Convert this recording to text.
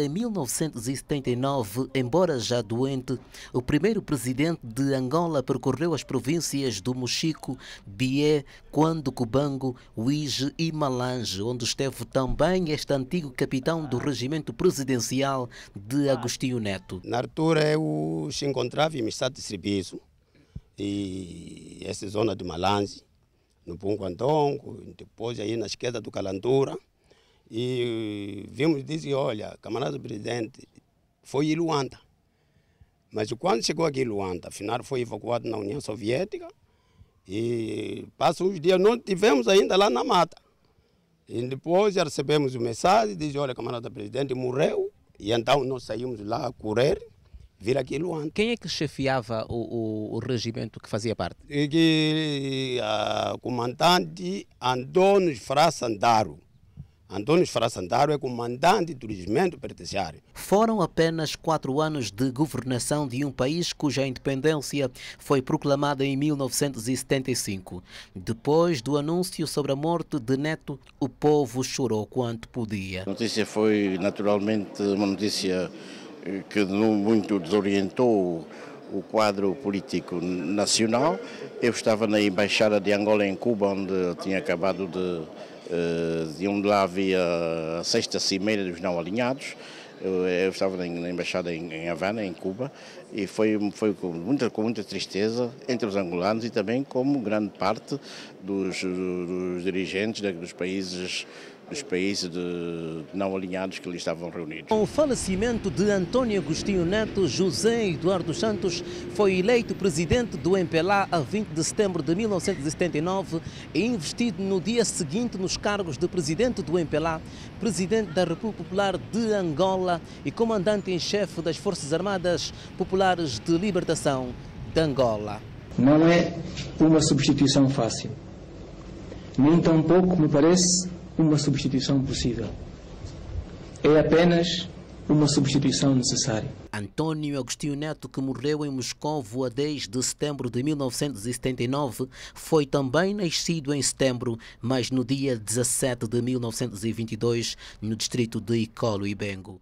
Em 1979, embora já doente, o primeiro presidente de Angola percorreu as províncias do Mochico, Bié, Quando, Cubango, Uige e Malange, onde esteve também este antigo capitão do regimento presidencial de Agostinho Neto. Na altura eu se encontrava em estado de serviço e essa zona de Malange, no Punguandongo, depois aí na esquerda do Calandura e vimos disse, olha, camarada presidente, foi em Luanda. Mas quando chegou aqui em Luanda, afinal foi evacuado na União Soviética e passam os dias, não tivemos ainda lá na mata. E depois recebemos o mensagem, diz, olha, camarada presidente morreu, e então nós saímos lá a correr, vir aqui em Luanda. Quem é que chefiava o, o, o regimento que fazia parte? E que, a ah, comandante Antônio Fra Antônio Santaro é comandante do regimento penitenciário. Foram apenas quatro anos de governação de um país cuja independência foi proclamada em 1975. Depois do anúncio sobre a morte de Neto, o povo chorou quanto podia. A notícia foi naturalmente uma notícia eh, que muito desorientou o quadro político nacional. Eu estava na Embaixada de Angola em Cuba, onde tinha acabado de eh, de onde lá havia a sexta cimeira dos não alinhados, eu, estava na embaixada em, Havana, em Cuba, e foi, foi com, muita, com muita tristeza entre os angolanos e também como grande parte dos, dos dirigentes dos países dos países de não alinhados que ali estavam reunidos. Com o falecimento de António Agostinho Neto, José Eduardo Santos foi eleito presidente do MPLA a 20 de setembro de 1979 e investido no dia seguinte nos cargos de presidente do MPLA, presidente da República Popular de Angola e comandante em chefe das Forças Armadas Populares de Libertação de Angola. Não é uma substituição fácil. Nem tampouco, me parece, uma substituição possível. É apenas uma substituição necessária. Antônio Agostinho Neto, que morreu em Moscou a 10 de setembro de 1979, foi também nascido em setembro, mas no dia 17 de 1922, no distrito de Icolo e Bengo.